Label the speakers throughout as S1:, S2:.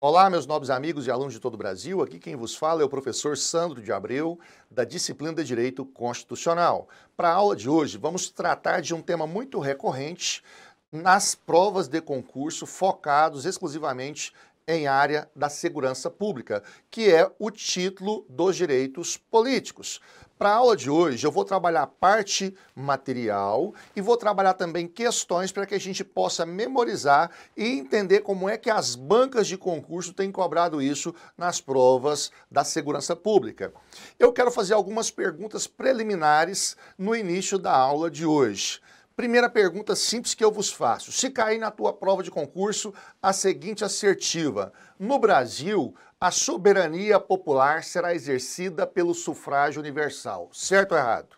S1: Olá, meus nobres amigos e alunos de todo o Brasil. Aqui quem vos fala é o professor Sandro de Abreu, da disciplina de Direito Constitucional. Para a aula de hoje, vamos tratar de um tema muito recorrente nas provas de concurso focados exclusivamente em área da segurança pública, que é o título dos direitos políticos. Para a aula de hoje, eu vou trabalhar parte material e vou trabalhar também questões para que a gente possa memorizar e entender como é que as bancas de concurso têm cobrado isso nas provas da segurança pública. Eu quero fazer algumas perguntas preliminares no início da aula de hoje. Primeira pergunta simples que eu vos faço. Se cair na tua prova de concurso, a seguinte assertiva: No Brasil, a soberania popular será exercida pelo sufrágio universal. Certo ou errado?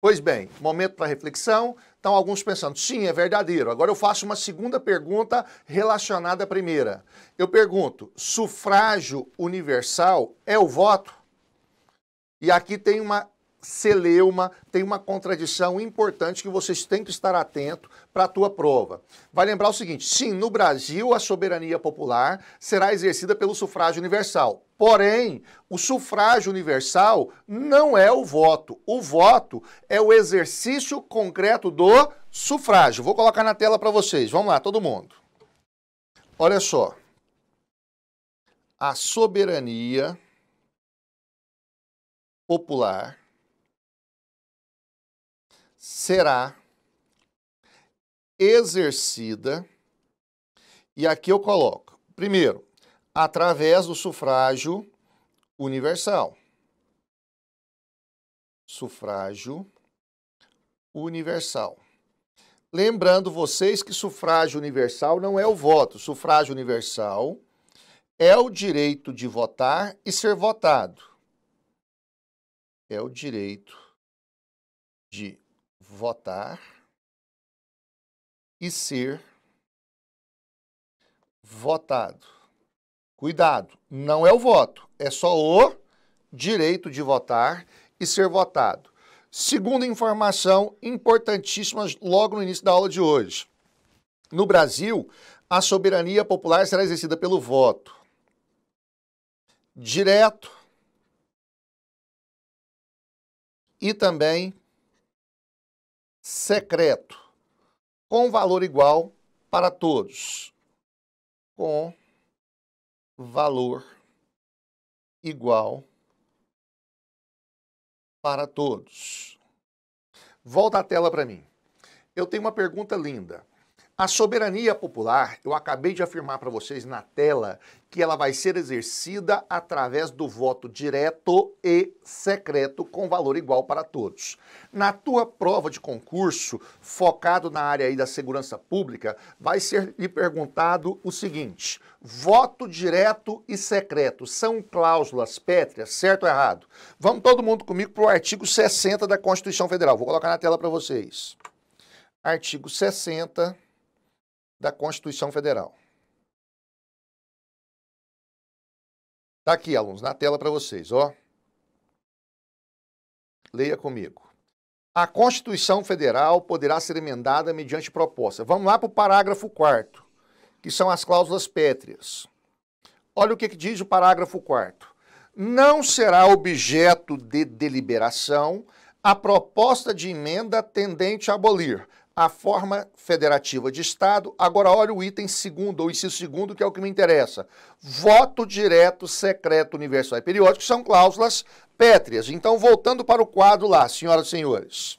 S1: Pois bem, momento para reflexão. Estão alguns pensando, sim, é verdadeiro. Agora eu faço uma segunda pergunta relacionada à primeira. Eu pergunto: sufrágio universal é o voto? E aqui tem uma celeuma, tem uma contradição importante que vocês têm que estar atento para a tua prova. Vai lembrar o seguinte, sim, no Brasil a soberania popular será exercida pelo sufrágio universal. Porém, o sufrágio universal não é o voto. O voto é o exercício concreto do sufrágio. Vou colocar na tela
S2: para vocês. Vamos lá, todo mundo. Olha só. A soberania popular será
S1: exercida, e aqui eu coloco, primeiro, através do sufrágio universal. Sufrágio universal. Lembrando vocês que sufrágio universal não é o voto. Sufrágio universal é o
S2: direito de votar e ser votado. É o direito de votar e ser votado. Cuidado,
S1: não é o voto, é só o direito de votar e ser votado. Segunda informação importantíssima logo no início da aula de hoje.
S2: No Brasil, a soberania popular será exercida pelo voto direto e também secreto, com valor igual para todos. Com valor igual para
S1: todos. Volta a tela para mim. Eu tenho uma pergunta linda. A soberania popular, eu acabei de afirmar para vocês na tela que ela vai ser exercida através do voto direto e secreto com valor igual para todos. Na tua prova de concurso, focado na área aí da segurança pública, vai ser lhe perguntado o seguinte: voto direto e secreto são cláusulas pétreas, certo ou errado? Vamos todo mundo comigo para o artigo 60 da Constituição Federal. Vou colocar na tela para vocês. Artigo 60
S2: da Constituição Federal. Está aqui, alunos, na tela para vocês, ó.
S1: Leia comigo. A Constituição Federal poderá ser emendada mediante proposta. Vamos lá para o parágrafo 4 que são as cláusulas pétreas. Olha o que, que diz o parágrafo 4 Não será objeto de deliberação a proposta de emenda tendente a abolir, a forma federativa de Estado. Agora, olha o item segundo, ou inciso segundo, que é o que me interessa. Voto direto, secreto, universal e periódico são cláusulas pétreas. Então, voltando para o quadro lá, senhoras e senhores.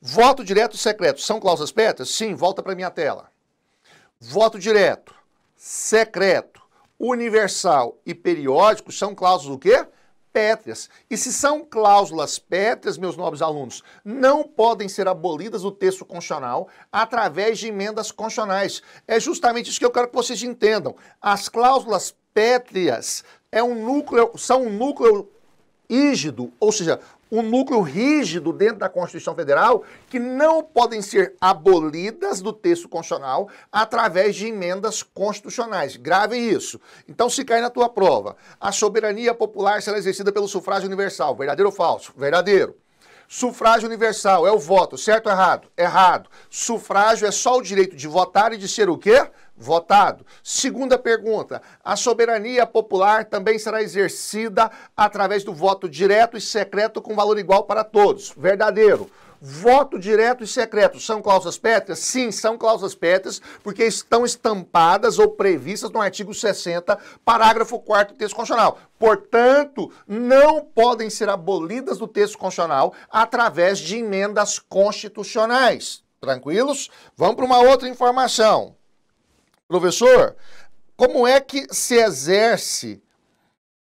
S1: Voto direto e secreto são cláusulas pétreas? Sim, volta para minha tela. Voto direto, secreto, universal e periódico são cláusulas o quê? pétreas. E se são cláusulas pétreas, meus nobres alunos, não podem ser abolidas do texto constitucional através de emendas constitucionais. É justamente isso que eu quero que vocês entendam. As cláusulas pétreas é um núcleo, são um núcleo rígido, ou seja, um núcleo rígido dentro da Constituição Federal que não podem ser abolidas do texto constitucional através de emendas constitucionais. Grave isso. Então, se cair na tua prova, a soberania popular será exercida pelo sufrágio universal. Verdadeiro ou falso? Verdadeiro. Sufrágio universal é o voto, certo ou errado? Errado. Sufrágio é só o direito de votar e de ser o quê? votado. Segunda pergunta: a soberania popular também será exercida através do voto direto e secreto com valor igual para todos. Verdadeiro. Voto direto e secreto são cláusulas pétreas? Sim, são cláusulas pétreas, porque estão estampadas ou previstas no artigo 60, parágrafo 4 do texto constitucional. Portanto, não podem ser abolidas do texto constitucional através de emendas constitucionais. Tranquilos? Vamos para uma outra informação. Professor, como é que se exerce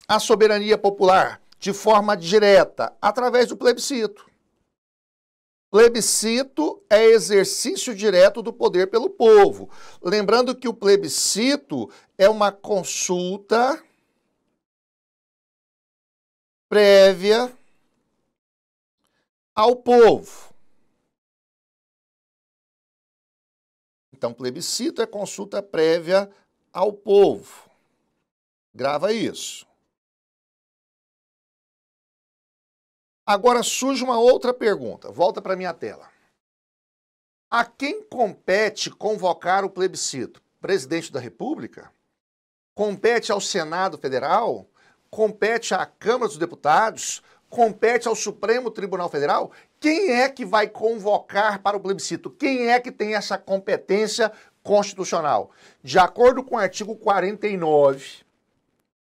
S1: a soberania popular de forma direta? Através do plebiscito. Plebiscito é exercício direto do poder pelo povo. Lembrando que o plebiscito é uma consulta
S2: prévia ao povo. Então, plebiscito é consulta prévia ao povo. Grava isso. Agora surge uma outra pergunta. Volta para minha tela. A quem compete
S1: convocar o plebiscito? Presidente da República? Compete ao Senado Federal? Compete à Câmara dos Deputados? Compete ao Supremo Tribunal Federal? Quem é que vai convocar para o plebiscito? Quem é que tem essa competência constitucional? De acordo com o artigo 49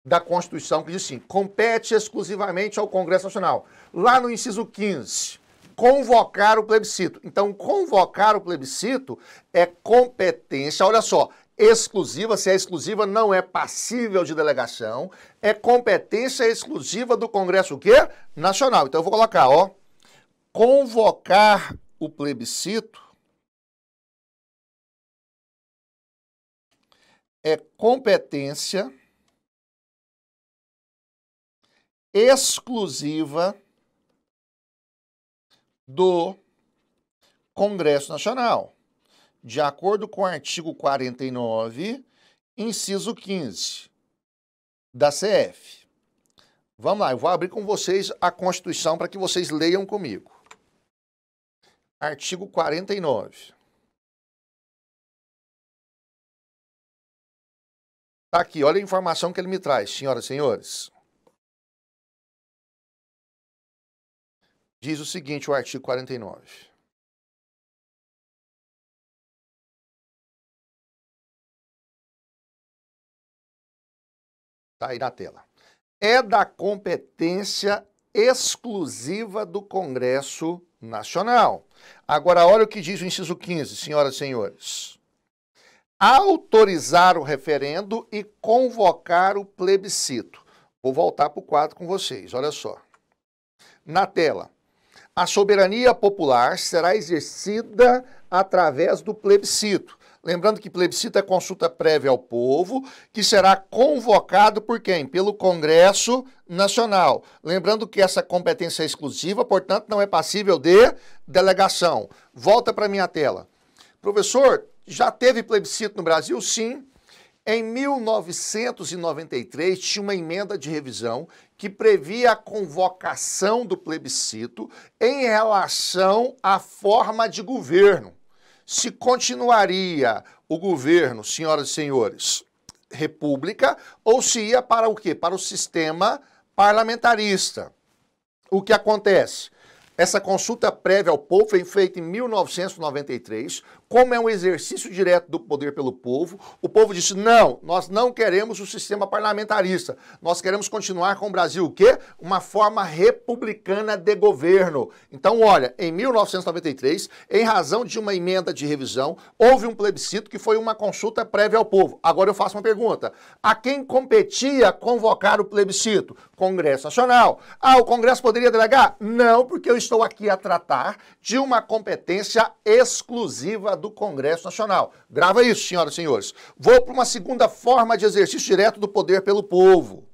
S1: da Constituição, que diz assim: compete exclusivamente ao Congresso Nacional. Lá no inciso 15, convocar o plebiscito. Então, convocar o plebiscito é competência, olha só, exclusiva, se é exclusiva, não é passível de delegação, é competência exclusiva do Congresso o quê? Nacional. Então eu vou colocar, ó,
S2: convocar o plebiscito é competência exclusiva do Congresso Nacional, de
S1: acordo com o artigo 49, inciso 15 da CF. Vamos lá, eu vou abrir com vocês a Constituição para que vocês leiam
S2: comigo. Artigo 49. Está aqui, olha a informação que ele me traz, senhoras e senhores. Diz o seguinte o artigo 49. Está aí na tela. É da competência exclusiva do
S1: Congresso nacional. Agora, olha o que diz o inciso 15, senhoras e senhores. Autorizar o referendo e convocar o plebiscito. Vou voltar para o quadro com vocês, olha só. Na tela. A soberania popular será exercida através do plebiscito. Lembrando que plebiscito é consulta prévia ao povo, que será convocado por quem? Pelo Congresso Nacional. Lembrando que essa competência é exclusiva, portanto, não é passível de delegação. Volta para minha tela. Professor, já teve plebiscito no Brasil? Sim. Em 1993, tinha uma emenda de revisão que previa a convocação do plebiscito em relação à forma de governo se continuaria o governo, senhoras e senhores, república, ou se ia para o quê? Para o sistema parlamentarista. O que acontece? Essa consulta prévia ao povo foi feita em 1993 como é um exercício direto do poder pelo povo, o povo disse: não, nós não queremos o sistema parlamentarista, nós queremos continuar com o Brasil o quê? Uma forma republicana de governo. Então, olha, em 1993, em razão de uma emenda de revisão, houve um plebiscito que foi uma consulta prévia ao povo. Agora eu faço uma pergunta: a quem competia convocar o plebiscito? Congresso Nacional. Ah, o Congresso poderia delegar? Não, porque eu estou aqui a tratar de uma competência exclusiva do Congresso Nacional. Grava isso, senhoras e senhores. Vou para uma segunda forma de exercício direto do poder pelo povo.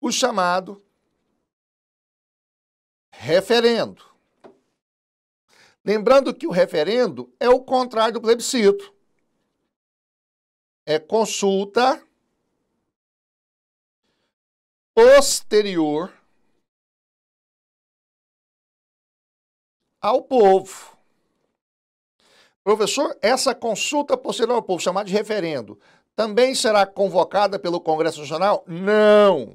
S2: O chamado referendo. Lembrando que o referendo é o contrário do plebiscito. É consulta posterior ao povo.
S1: Professor, essa consulta posterior ao povo, chamada de referendo, também será convocada pelo Congresso Nacional? Não!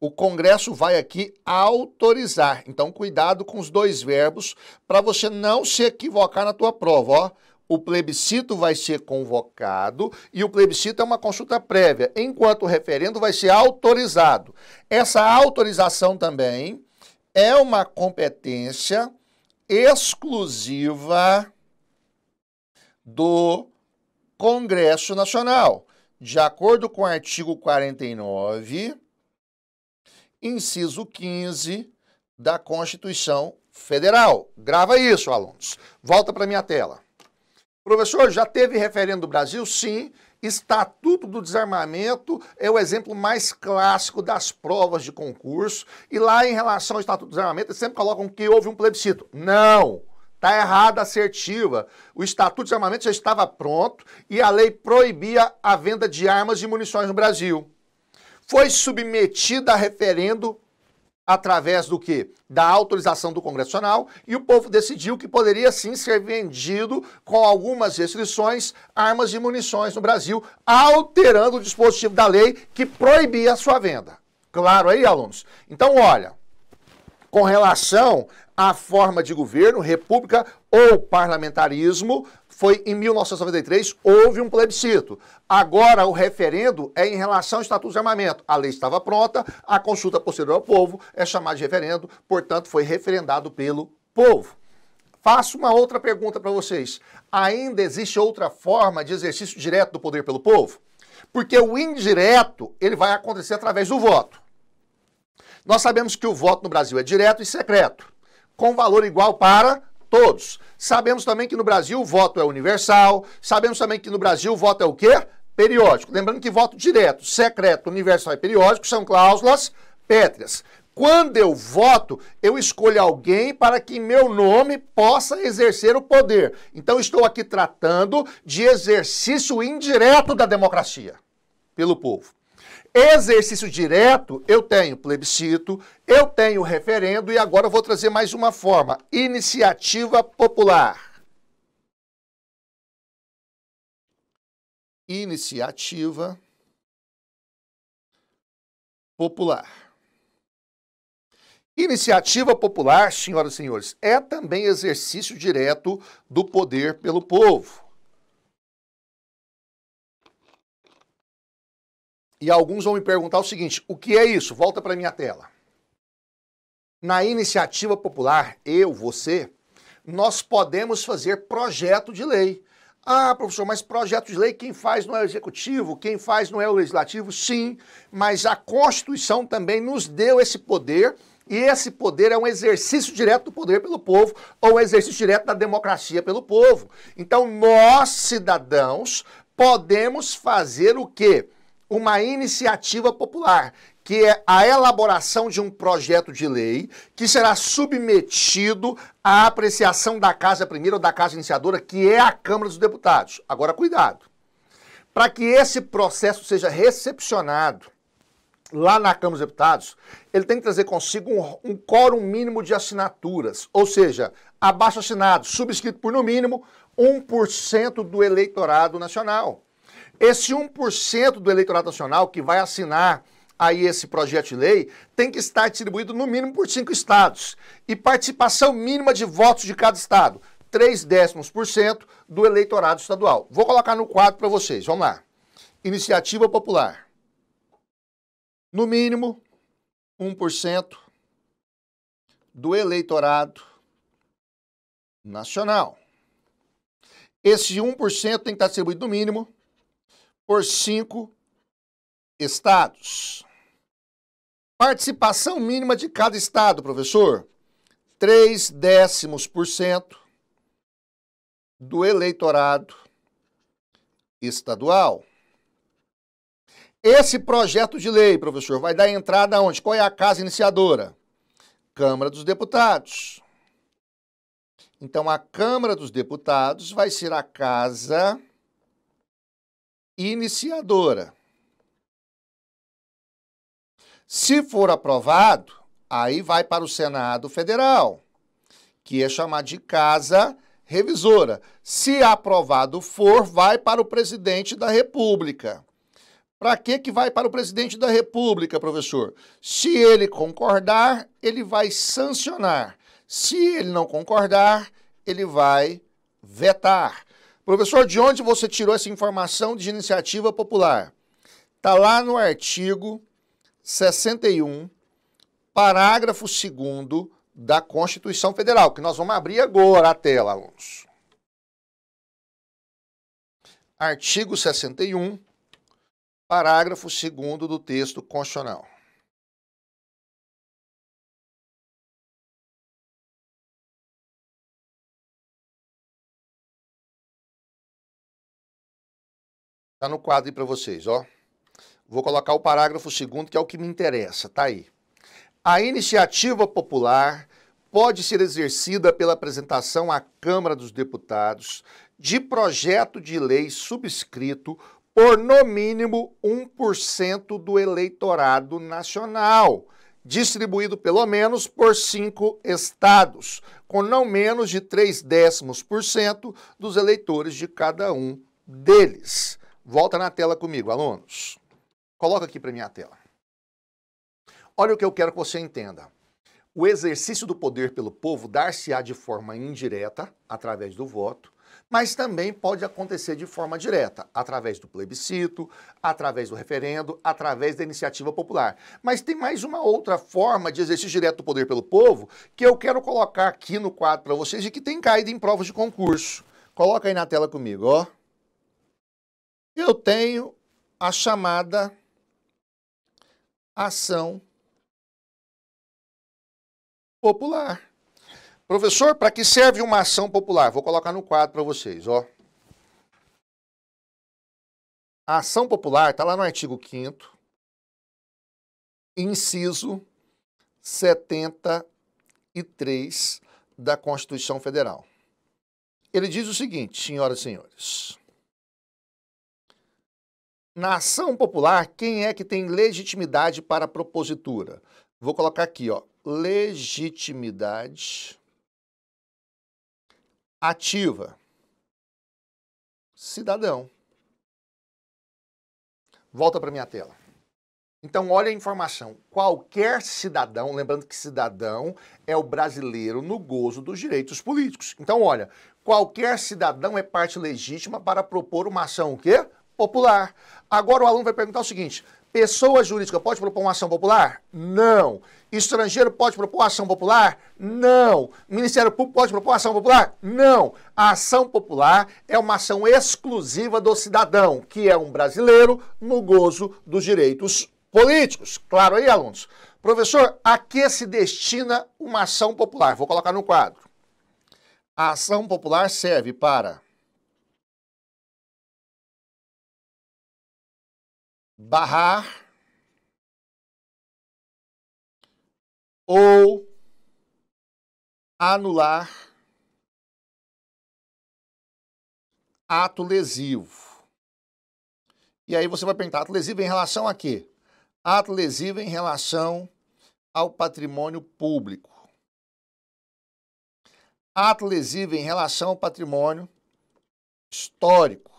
S1: O Congresso vai aqui autorizar. Então, cuidado com os dois verbos para você não se equivocar na tua prova, ó. O plebiscito vai ser convocado e o plebiscito é uma consulta prévia, enquanto o referendo vai ser autorizado. Essa autorização também é uma competência exclusiva do Congresso Nacional, de acordo com o artigo 49, inciso 15 da Constituição Federal. Grava isso, alunos. Volta para minha tela. Professor, já teve referendo do Brasil? Sim. Estatuto do Desarmamento é o exemplo mais clássico das provas de concurso. E lá, em relação ao Estatuto do Desarmamento, eles sempre colocam que houve um plebiscito. Não! Está errada a assertiva. O Estatuto de Armamento já estava pronto e a lei proibia a venda de armas e munições no Brasil. Foi submetida a referendo através do que? Da autorização do Congressional e o povo decidiu que poderia sim ser vendido com algumas restrições armas e munições no Brasil, alterando o dispositivo da lei que proibia a sua venda. Claro aí, alunos? Então, olha, com relação à forma de governo, república ou parlamentarismo, foi em 1993, houve um plebiscito. Agora o referendo é em relação ao Estatuto de Armamento. A lei estava pronta, a consulta posterior ao povo é chamada de referendo, portanto foi referendado pelo povo. Faço uma outra pergunta para vocês. Ainda existe outra forma de exercício direto do poder pelo povo? Porque o indireto, ele vai acontecer através do voto. Nós sabemos que o voto no Brasil é direto e secreto, com valor igual para todos. Sabemos também que no Brasil o voto é universal, sabemos também que no Brasil o voto é o quê? Periódico. Lembrando que voto direto, secreto, universal e periódico são cláusulas pétreas. Quando eu voto, eu escolho alguém para que meu nome possa exercer o poder. Então, estou aqui tratando de exercício indireto da democracia pelo povo. Exercício direto, eu tenho plebiscito, eu tenho referendo e agora eu vou trazer mais uma forma: iniciativa popular.
S2: Iniciativa popular.
S1: Iniciativa popular, senhoras e senhores, é também exercício direto do poder
S2: pelo povo. E alguns vão me perguntar o seguinte: o que é isso? Volta para minha tela.
S1: Na iniciativa popular, eu, você, nós podemos fazer projeto de lei. Ah, professor, mas projeto de lei quem faz não é o executivo, quem faz não é o legislativo? Sim, mas a Constituição também nos deu esse poder e esse poder é um exercício direto do poder pelo povo, ou um exercício direto da democracia pelo povo. Então, nós, cidadãos, podemos fazer o quê? uma iniciativa popular, que é a elaboração de um projeto de lei que será submetido à apreciação da Casa Primeira ou da Casa Iniciadora, que é a Câmara dos Deputados. Agora, cuidado. Para que esse processo seja recepcionado lá na Câmara dos Deputados, ele tem que trazer consigo um, um quórum mínimo de assinaturas, ou seja, abaixo assinado, subscrito por no mínimo 1% do eleitorado nacional. Esse 1% do eleitorado nacional que vai assinar aí esse projeto de lei tem que estar distribuído no mínimo por cinco estados e participação mínima de votos de cada estado, 3 décimos por cento do eleitorado estadual. Vou colocar no quadro para vocês, vamos lá. Iniciativa Popular.
S2: No mínimo, 1% do eleitorado nacional.
S1: Esse 1% tem que estar distribuído no mínimo por cinco estados. Participação mínima de cada estado, professor? 3 décimos por cento do eleitorado estadual. Esse projeto de lei, professor, vai dar entrada onde? Qual é a casa iniciadora? Câmara dos Deputados. Então, a Câmara dos Deputados vai ser a casa iniciadora. Se for aprovado, aí vai para o Senado Federal, que é chamado de Casa Revisora. Se aprovado for, vai para o presidente da República. Para que que vai para o presidente da República, professor? Se ele concordar, ele vai sancionar. Se ele não concordar, ele vai vetar. Professor, de onde você tirou essa informação de iniciativa popular? Está lá no artigo 61, parágrafo 2 da Constituição Federal, que nós vamos abrir agora a tela, Alonso.
S2: Artigo 61, parágrafo 2 do texto constitucional. Tá no quadro aí para vocês, ó.
S1: Vou colocar o parágrafo segundo, que é o que me interessa, tá aí. A iniciativa popular pode ser exercida pela apresentação à Câmara dos Deputados de projeto de lei subscrito por no mínimo 1% do eleitorado nacional, distribuído pelo menos por cinco estados, com não menos de 3 décimos por cento dos eleitores de cada um deles. Volta na tela comigo, alunos. Coloca aqui para minha tela. Olha o que eu quero que você entenda. O exercício do poder pelo povo dar-se-á de forma indireta, através do voto, mas também pode acontecer de forma direta, através do plebiscito, através do referendo, através da iniciativa popular. Mas tem mais uma outra forma de exercício direto do poder pelo povo que eu quero colocar aqui no quadro para vocês e que tem caído em provas de concurso. Coloca
S2: aí na tela comigo, ó eu tenho a chamada ação
S1: popular. Professor, para que serve uma ação popular? Vou colocar no quadro para vocês,
S2: ó. A ação popular está lá no artigo 5 inciso 73
S1: da Constituição Federal. Ele diz o seguinte, senhoras e senhores: na ação popular, quem é que tem legitimidade para a propositura? Vou colocar aqui, ó,
S2: legitimidade ativa. Cidadão. Volta para minha tela.
S1: Então, olha a informação. Qualquer cidadão, lembrando que cidadão é o brasileiro no gozo dos direitos políticos. Então, olha, qualquer cidadão é parte legítima para propor uma ação o quê? popular. Agora o aluno vai perguntar o seguinte: pessoa jurídica pode propor uma ação popular? Não. Estrangeiro pode propor ação popular? Não. Ministério Público pode propor ação popular? Não. A ação popular é uma ação exclusiva do cidadão, que é um brasileiro no gozo dos direitos políticos. Claro aí, alunos? Professor, a que se destina
S2: uma ação popular? Vou colocar no quadro. A ação popular serve para barrar ou anular ato lesivo. E aí você vai perguntar, ato lesivo em relação
S1: a quê? Ato lesivo em relação ao patrimônio público. Ato lesivo em relação ao patrimônio histórico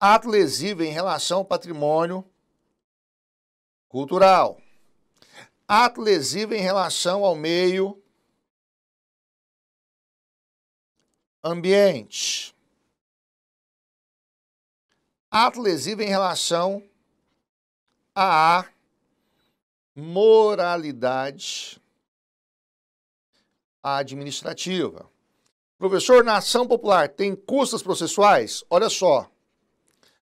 S1: ato lesivo em relação ao patrimônio
S2: cultural, ato lesivo em relação ao meio ambiente, ato lesivo em relação
S1: à moralidade administrativa. Professor, na ação popular tem custas processuais? Olha só,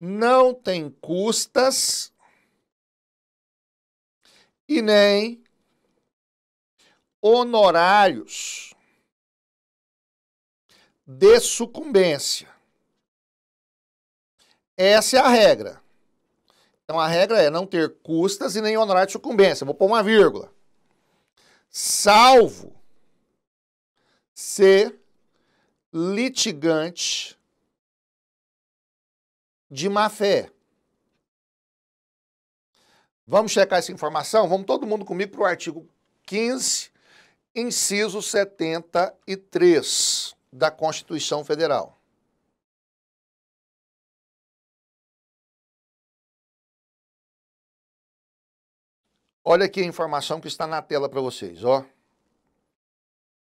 S1: não tem custas
S2: e nem honorários de sucumbência. Essa é a regra.
S1: Então a regra é não ter custas e nem honorário de sucumbência. Vou pôr uma vírgula.
S2: Salvo se litigante de má fé. Vamos checar essa informação? Vamos todo mundo comigo para o artigo 15, inciso 73 da Constituição Federal. Olha aqui a informação que está na tela para vocês,
S1: ó.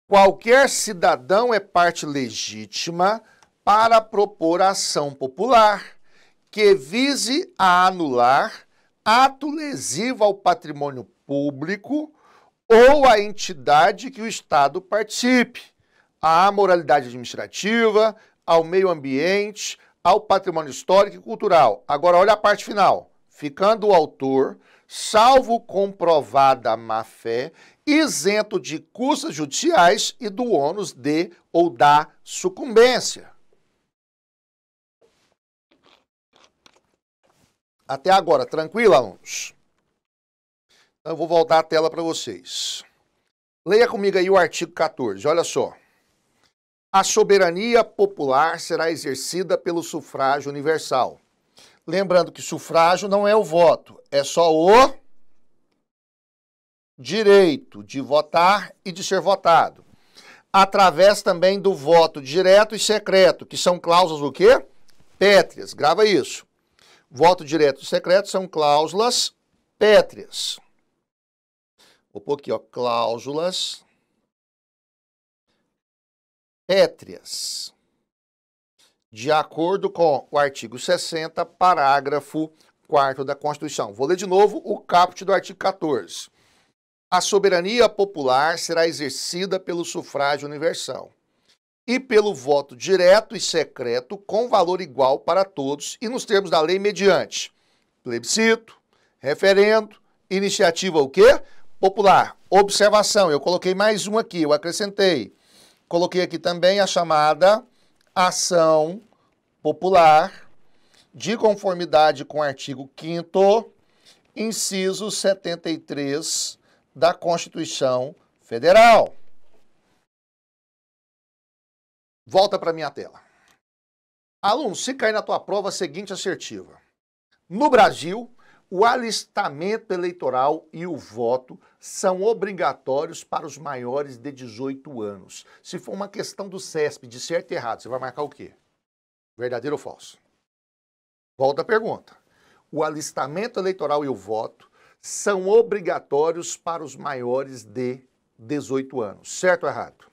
S1: Qualquer cidadão é parte legítima para propor ação popular que vise a anular ato lesivo ao patrimônio público ou à entidade que o Estado participe, à moralidade administrativa, ao meio ambiente, ao patrimônio histórico e cultural. Agora, olha a parte final. Ficando o autor, salvo comprovada má-fé, isento de custas judiciais e do ônus de ou da sucumbência. Até agora, tranquilo, alunos? Então, eu vou voltar a tela para vocês. Leia comigo aí o artigo 14, olha só. A soberania popular será exercida pelo sufrágio universal. Lembrando que sufrágio não é o voto, é só o direito de votar e de ser votado. Através também do voto direto e secreto, que são cláusulas o quê? Pétreas, grava isso voto direto e secreto são cláusulas pétreas. Vou pôr aqui, ó, cláusulas pétreas. De acordo com o artigo 60, parágrafo 4 da Constituição. Vou ler de novo o caput do artigo 14. A soberania popular será exercida pelo sufrágio universal e pelo voto direto e secreto com valor igual para todos e nos termos da lei mediante plebiscito, referendo, iniciativa o quê? Popular. Observação, eu coloquei mais um aqui, eu acrescentei. Coloquei aqui também a chamada ação popular de conformidade com o artigo 5 inciso 73 da Constituição Federal. Volta para minha tela. Aluno, se cair na tua prova, a seguinte assertiva. No Brasil, o alistamento eleitoral e o voto são obrigatórios para os maiores de 18 anos. Se for uma questão do CESP, de certo e errado, você vai marcar o quê? Verdadeiro ou falso? Volta a pergunta. O alistamento eleitoral e o voto são obrigatórios para os maiores de 18 anos. Certo ou errado?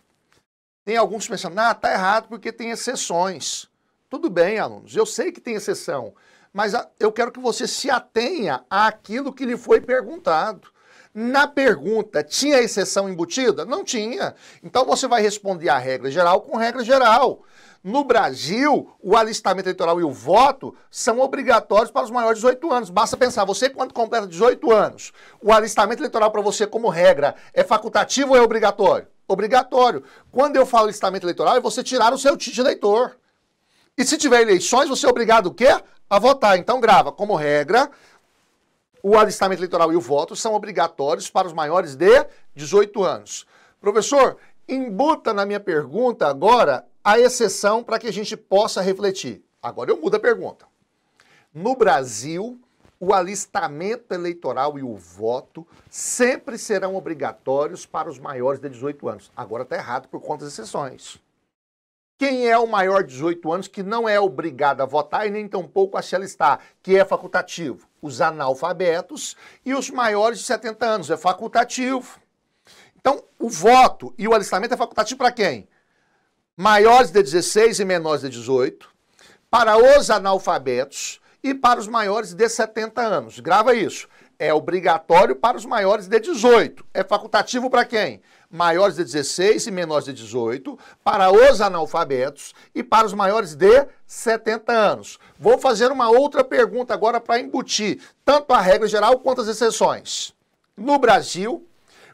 S1: Tem alguns pensando, ah, tá errado porque tem exceções. Tudo bem, alunos, eu sei que tem exceção, mas eu quero que você se atenha àquilo que lhe foi perguntado. Na pergunta, tinha exceção embutida? Não tinha. Então você vai responder a regra geral com regra geral. No Brasil, o alistamento eleitoral e o voto são obrigatórios para os maiores de 18 anos. Basta pensar, você quando completa 18 anos, o alistamento eleitoral para você como regra é facultativo ou é obrigatório? obrigatório. Quando eu falo listamento eleitoral, é você tirar o seu título eleitor. E se tiver eleições, você é obrigado o quê? A votar. Então grava, como regra, o alistamento eleitoral e o voto são obrigatórios para os maiores de 18 anos. Professor, embuta na minha pergunta agora a exceção para que a gente possa refletir. Agora eu mudo a pergunta. No Brasil, o alistamento eleitoral e o voto sempre serão obrigatórios para os maiores de 18 anos. Agora está errado por conta das exceções. Quem é o maior de 18 anos que não é obrigado a votar e nem tampouco a se alistar, que é facultativo? Os analfabetos e os maiores de 70 anos, é facultativo. Então, o voto e o alistamento é facultativo para quem? Maiores de 16 e menores de 18, para os analfabetos, e para os maiores de 70 anos. Grava isso. É obrigatório para os maiores de 18. É facultativo para quem? Maiores de 16 e menores de 18, para os analfabetos e para os maiores de 70 anos. Vou fazer uma outra pergunta agora para embutir tanto a regra geral quanto as exceções. No Brasil,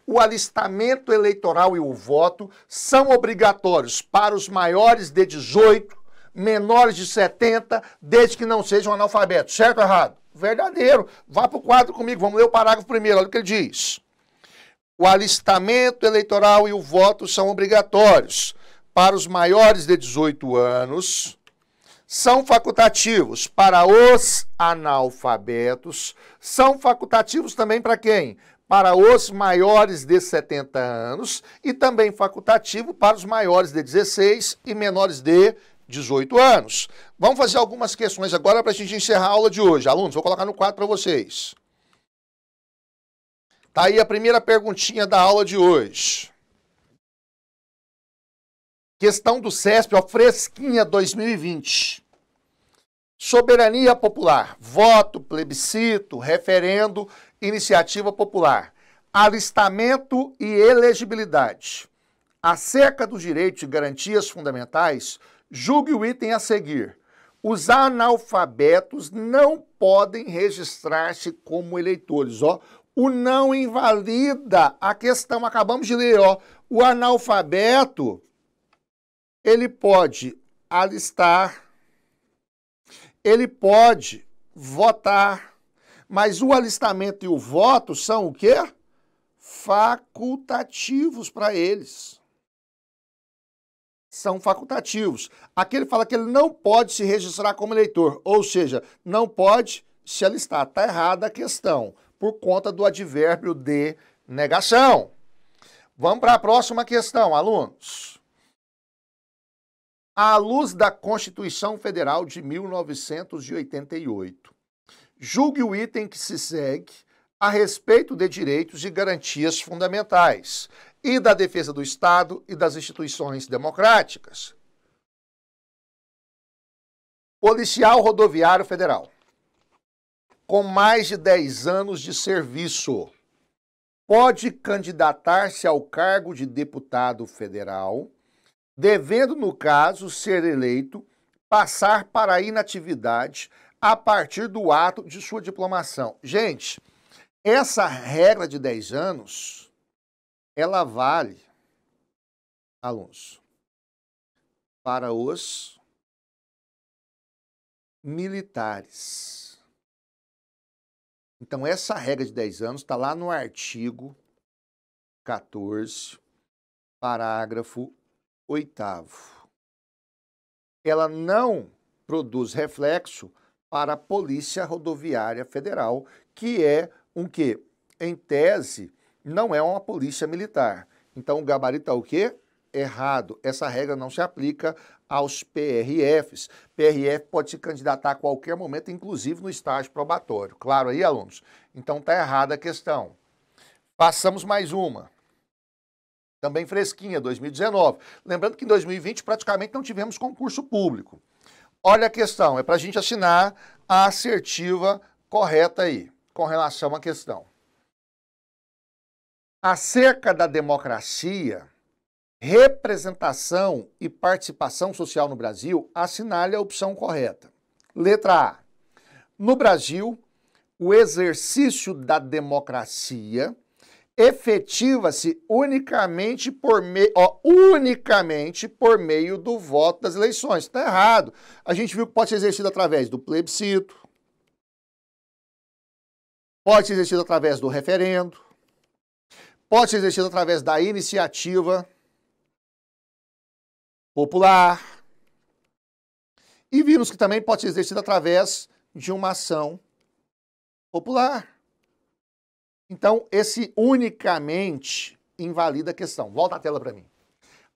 S1: o alistamento eleitoral e o voto são obrigatórios para os maiores de 18 menores de 70, desde que não sejam analfabetos. Certo ou errado? Verdadeiro. Vá para o quadro comigo, vamos ler o parágrafo primeiro, olha o que ele diz. O alistamento eleitoral e o voto são obrigatórios para os maiores de 18 anos, são facultativos para os analfabetos, são facultativos também para quem? para os maiores de 70 anos e também facultativo para os maiores de 16 e menores de 18 anos. Vamos fazer algumas questões agora para a gente encerrar a aula de hoje. Alunos, vou colocar no quadro para
S2: vocês. Tá aí a primeira perguntinha da aula de hoje. Questão do CESP, ó, fresquinha
S1: 2020. Soberania popular, voto, plebiscito, referendo, iniciativa popular, alistamento e elegibilidade. Acerca dos direitos e garantias fundamentais, Julgue o item a seguir. Os analfabetos não podem registrar-se como eleitores. Ó, o não invalida a questão. Acabamos de ler, ó. O analfabeto ele pode alistar, ele pode votar, mas o alistamento e o voto são o quê? Facultativos para eles são facultativos. Aqui ele fala que ele não pode se registrar como eleitor, ou seja, não pode se alistar. Está errada a questão, por conta do advérbio de negação. Vamos para a próxima questão, alunos. À luz da Constituição Federal de 1988, julgue o item que se segue a respeito de direitos e garantias fundamentais e da defesa do Estado e das instituições democráticas. Policial Rodoviário Federal. Com mais de 10 anos de serviço, pode candidatar-se ao cargo de deputado federal, devendo, no caso, ser eleito, passar para a inatividade a partir do ato de sua diplomação. Gente, essa regra de 10 anos ela
S2: vale, Alonso, para os militares. Então, essa regra de 10 anos está lá no artigo 14,
S1: parágrafo 8. Ela não produz reflexo para a Polícia Rodoviária Federal, que é um que, em tese, não é uma polícia militar. Então, o gabarito é o quê? Errado. Essa regra não se aplica aos PRFs. PRF pode se candidatar a qualquer momento, inclusive no estágio probatório. Claro aí, alunos? Então, está errada a questão. Passamos mais uma. Também fresquinha, 2019. Lembrando que em 2020 praticamente não tivemos concurso público. Olha a questão, é para a gente assinar a assertiva correta aí, com relação à questão. Acerca da democracia, representação e participação social no Brasil, assinale a opção correta. Letra A. No Brasil, o exercício da democracia efetiva-se unicamente por meio unicamente por meio do voto das eleições. Está errado. A gente viu que pode ser exercido através do plebiscito, pode ser exercido através do referendo, pode ser exercida através da iniciativa popular. E vimos que também pode ser exercida através de uma ação popular. Então, esse unicamente invalida a questão. Volta a tela para mim.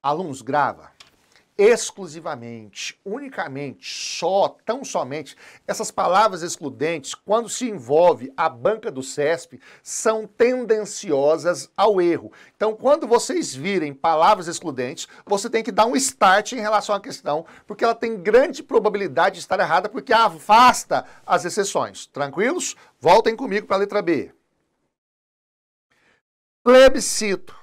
S1: Alunos, grava exclusivamente, unicamente, só, tão somente. Essas palavras excludentes, quando se envolve a banca do CESP, são tendenciosas ao erro. Então, quando vocês virem palavras excludentes, você tem que dar um start em relação à questão, porque ela tem grande probabilidade de estar errada, porque afasta as exceções. Tranquilos? Voltem comigo para a letra B. Plebiscito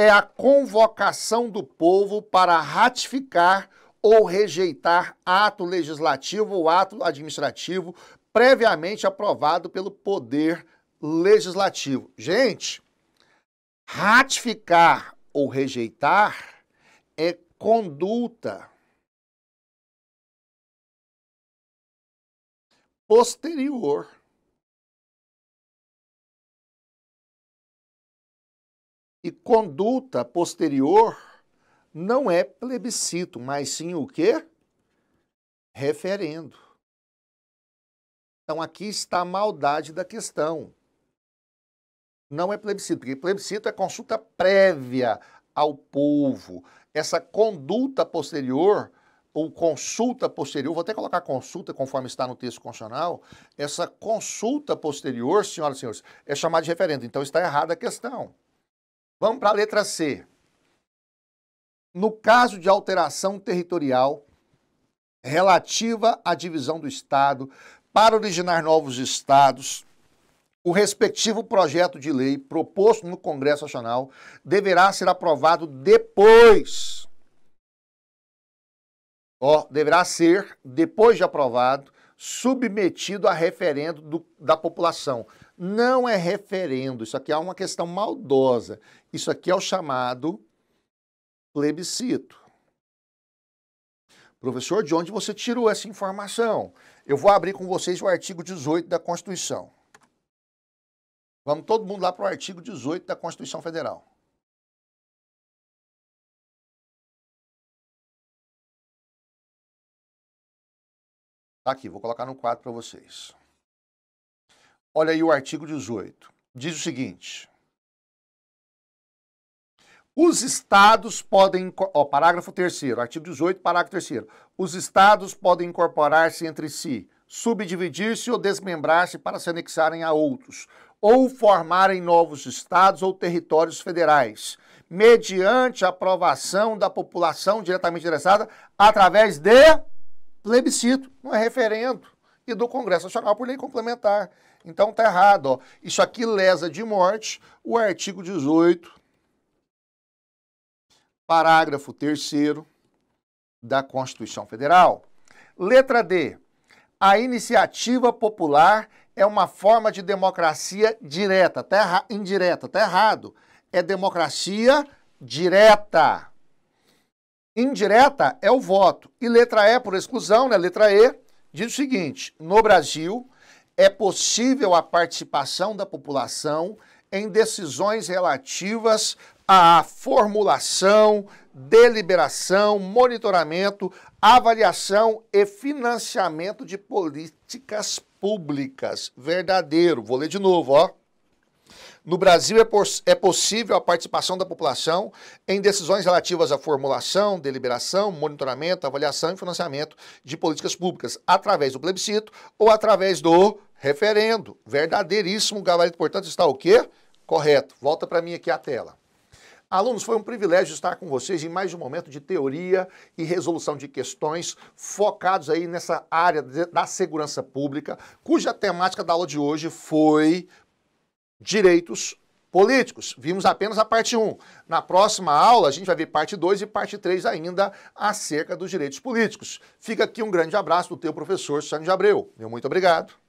S1: é a convocação do povo para ratificar ou rejeitar ato legislativo ou ato administrativo previamente aprovado pelo Poder Legislativo. Gente, ratificar
S2: ou rejeitar é conduta posterior. E conduta posterior não é plebiscito, mas sim o quê?
S1: Referendo. Então aqui está a maldade da questão. Não é plebiscito, porque plebiscito é consulta prévia ao povo. Essa conduta posterior ou consulta posterior, vou até colocar consulta conforme está no texto constitucional, essa consulta posterior, senhoras e senhores, é chamada de referendo. Então está errada a questão. Vamos para a letra C. No caso de alteração territorial relativa à divisão do Estado para originar novos estados, o respectivo projeto de lei proposto no Congresso Nacional deverá ser aprovado depois. Ó, deverá ser, depois de aprovado, submetido a referendo do, da população. Não é referendo, isso aqui é uma questão maldosa. Isso aqui é o chamado plebiscito. Professor, de onde você tirou essa informação? Eu vou abrir com vocês o artigo 18 da Constituição.
S2: Vamos todo mundo lá para o artigo 18 da Constituição Federal. Tá aqui, vou colocar no quadro para vocês. Olha aí o artigo 18. Diz o seguinte:
S1: os estados podem. Ó, parágrafo 3, artigo 18, parágrafo 3. Os estados podem incorporar-se entre si, subdividir-se ou desmembrar-se para se anexarem a outros, ou formarem novos estados ou territórios federais, mediante aprovação da população diretamente interessada através de plebiscito, não é referendo, e do Congresso Nacional por lei complementar. Então tá errado, ó. Isso aqui lesa de morte o artigo 18 parágrafo 3 da Constituição Federal. Letra D. A iniciativa popular é uma forma de democracia direta, tá indireta, tá errado. É democracia direta. Indireta é o voto. E letra E, por exclusão, né? Letra E diz o seguinte: no Brasil é possível a participação da população em decisões relativas à formulação, deliberação, monitoramento, avaliação e financiamento de políticas públicas. Verdadeiro. Vou ler de novo, ó. No Brasil é, é, possível a participação da população em decisões relativas à formulação, deliberação, monitoramento, avaliação e financiamento de políticas públicas através do plebiscito ou através do referendo. Verdadeiríssimo gabarito, portanto, está o quê? Correto. Volta para mim aqui a tela. Alunos, foi um privilégio estar com vocês em mais um momento de teoria e resolução de questões focados aí nessa área da segurança pública, cuja temática da aula de hoje foi direitos políticos. Vimos apenas a parte 1. Na próxima aula, a gente vai ver parte 2 e parte 3 ainda acerca dos direitos políticos. Fica aqui um grande abraço do teu professor Sandro Abreu. Meu muito obrigado.